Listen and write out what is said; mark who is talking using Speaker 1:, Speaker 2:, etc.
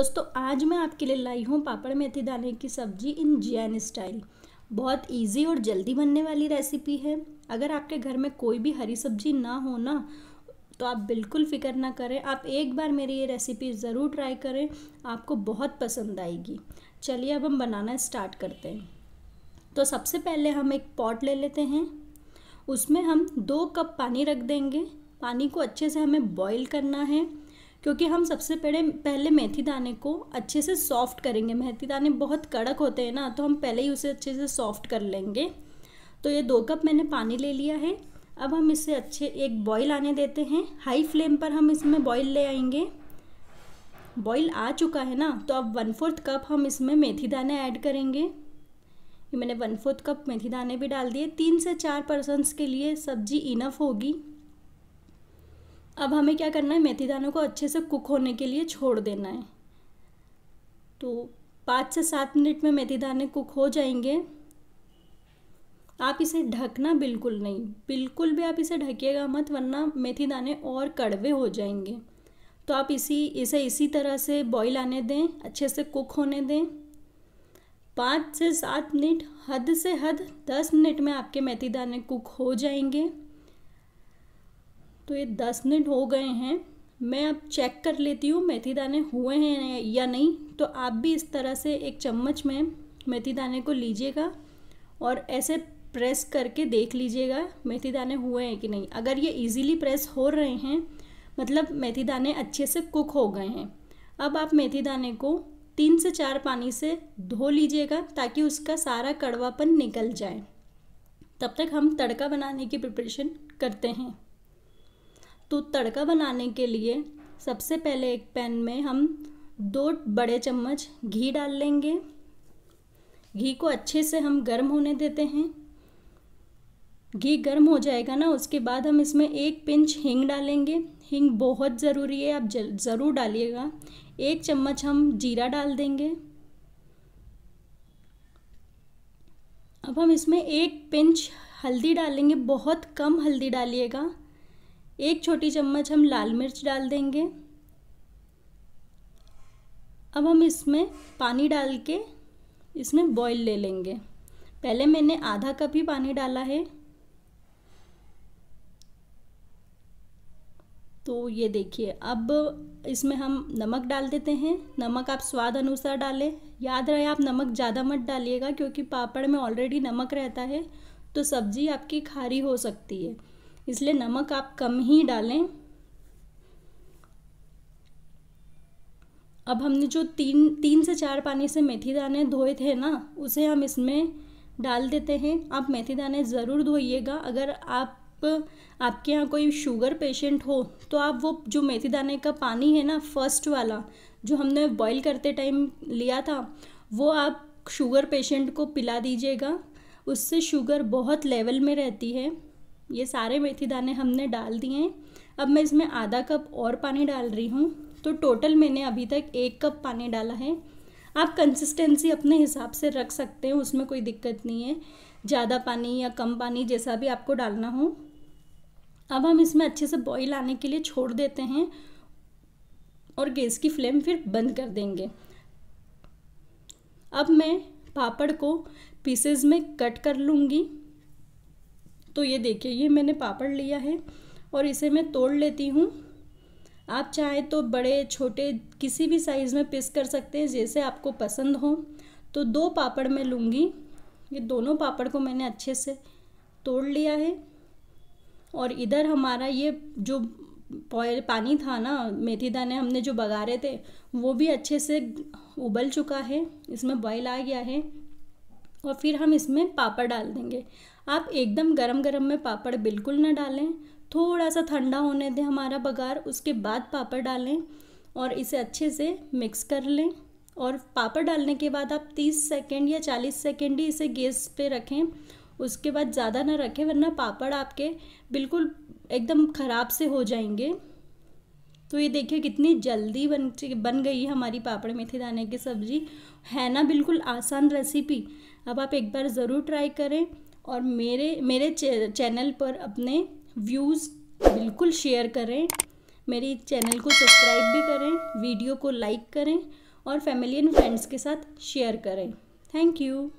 Speaker 1: दोस्तों आज मैं आपके लिए लाई हूँ पापड़ मेथी दाने की सब्जी इन जैन स्टाइल बहुत इजी और जल्दी बनने वाली रेसिपी है अगर आपके घर में कोई भी हरी सब्जी ना हो ना तो आप बिल्कुल फ़िक्र ना करें आप एक बार मेरी ये रेसिपी ज़रूर ट्राई करें आपको बहुत पसंद आएगी चलिए अब हम बनाना स्टार्ट करते हैं तो सबसे पहले हम एक पॉट ले लेते हैं उसमें हम दो कप पानी रख देंगे पानी को अच्छे से हमें बॉईल करना है क्योंकि हम सबसे पहले पहले मेथी दाने को अच्छे से सॉफ्ट करेंगे मेथी दाने बहुत कड़क होते हैं ना तो हम पहले ही उसे अच्छे से सॉफ्ट कर लेंगे तो ये दो कप मैंने पानी ले लिया है अब हम इसे अच्छे एक बॉईल आने देते हैं हाई फ्लेम पर हम इसमें बॉईल ले आएंगे बॉईल आ चुका है ना तो अब वन फोर्थ कप हम इसमें मेथी दाने ऐड करेंगे ये मैंने वन फोर्थ कप मेथी दाने भी डाल दिए तीन से चार पर्सनस के लिए सब्जी इनफ होगी अब हमें क्या करना है मेथी दानों को अच्छे से कुक होने के लिए छोड़ देना है तो पाँच से सात मिनट में मेथी दाने कुक हो जाएंगे आप इसे ढकना बिल्कुल नहीं बिल्कुल भी आप इसे ढकेगा मत वरना मेथी दाने और कड़वे हो जाएंगे तो आप इसी इसे इसी तरह से बॉईल आने दें अच्छे से कुक होने दें पाँच से सात मिनट हद से हद दस मिनट में आपके मेथी दाने कुक हो जाएंगे तो ये दस मिनट हो गए हैं मैं अब चेक कर लेती हूँ मेथी दाने हुए हैं या नहीं तो आप भी इस तरह से एक चम्मच में मेथी दाने को लीजिएगा और ऐसे प्रेस करके देख लीजिएगा मेथी दाने हुए हैं कि नहीं अगर ये इजीली प्रेस हो रहे हैं मतलब मेथी दाने अच्छे से कुक हो गए हैं अब आप मेथी दाने को तीन से चार पानी से धो लीजिएगा ताकि उसका सारा कड़वापन निकल जाए तब तक हम तड़का बनाने की प्रिपरेशन करते हैं तो तड़का बनाने के लिए सबसे पहले एक पैन में हम दो बड़े चम्मच घी डाल लेंगे घी को अच्छे से हम गर्म होने देते हैं घी गर्म हो जाएगा ना उसके बाद हम इसमें एक पिंच हींग डालेंगे हींग बहुत ज़रूरी है आप ज़रूर डालिएगा एक चम्मच हम जीरा डाल देंगे अब हम इसमें एक पिंच हल्दी डालेंगे बहुत कम हल्दी डालिएगा एक छोटी चम्मच हम लाल मिर्च डाल देंगे अब हम इसमें पानी डाल के इसमें बॉईल ले लेंगे पहले मैंने आधा कप ही पानी डाला है तो ये देखिए अब इसमें हम नमक डाल देते हैं नमक आप स्वाद अनुसार डालें याद रहे आप नमक ज़्यादा मत डालिएगा क्योंकि पापड़ में ऑलरेडी नमक रहता है तो सब्ज़ी आपकी खारी हो सकती है इसलिए नमक आप कम ही डालें अब हमने जो तीन तीन से चार पानी से मेथी दाने धोए थे ना उसे हम इसमें डाल देते हैं आप मेथी दाने ज़रूर धोइएगा अगर आप आपके यहाँ कोई शुगर पेशेंट हो तो आप वो जो मेथी दाने का पानी है ना फर्स्ट वाला जो हमने बॉईल करते टाइम लिया था वो आप शुगर पेशेंट को पिला दीजिएगा उससे शुगर बहुत लेवल में रहती है ये सारे मेथी दाने हमने डाल दिए हैं अब मैं इसमें आधा कप और पानी डाल रही हूँ तो टोटल मैंने अभी तक एक कप पानी डाला है आप कंसिस्टेंसी अपने हिसाब से रख सकते हैं उसमें कोई दिक्कत नहीं है ज़्यादा पानी या कम पानी जैसा भी आपको डालना हो अब हम इसमें अच्छे से बॉईल आने के लिए छोड़ देते हैं और गैस की फ्लेम फिर बंद कर देंगे अब मैं पापड़ को पीसेज में कट कर लूँगी तो ये देखिए ये मैंने पापड़ लिया है और इसे मैं तोड़ लेती हूँ आप चाहें तो बड़े छोटे किसी भी साइज़ में पीस कर सकते हैं जैसे आपको पसंद हो तो दो पापड़ मैं लूँगी ये दोनों पापड़ को मैंने अच्छे से तोड़ लिया है और इधर हमारा ये जो पानी था ना मेथी दाने हमने जो बगा रहे थे वो भी अच्छे से उबल चुका है इसमें बॉयल आ गया है और फिर हम इसमें पापड़ डाल देंगे आप एकदम गरम गरम में पापड़ बिल्कुल ना डालें थोड़ा सा ठंडा होने दें हमारा बघार उसके बाद पापड़ डालें और इसे अच्छे से मिक्स कर लें और पापड़ डालने के बाद आप 30 सेकेंड या 40 सेकेंड ही इसे गैस पे रखें उसके बाद ज़्यादा ना रखें वरना पापड़ आपके बिल्कुल एकदम ख़राब से हो जाएंगे तो ये देखिए कितनी जल्दी बन बन गई है हमारी पापड़ मेथी दाने की सब्ज़ी है ना बिल्कुल आसान रेसिपी अब आप एक बार ज़रूर ट्राई करें और मेरे मेरे चैनल पर अपने व्यूज़ बिल्कुल शेयर करें मेरी चैनल को सब्सक्राइब भी करें वीडियो को लाइक करें और फैमिली एंड फ्रेंड्स के साथ शेयर करें थैंक यू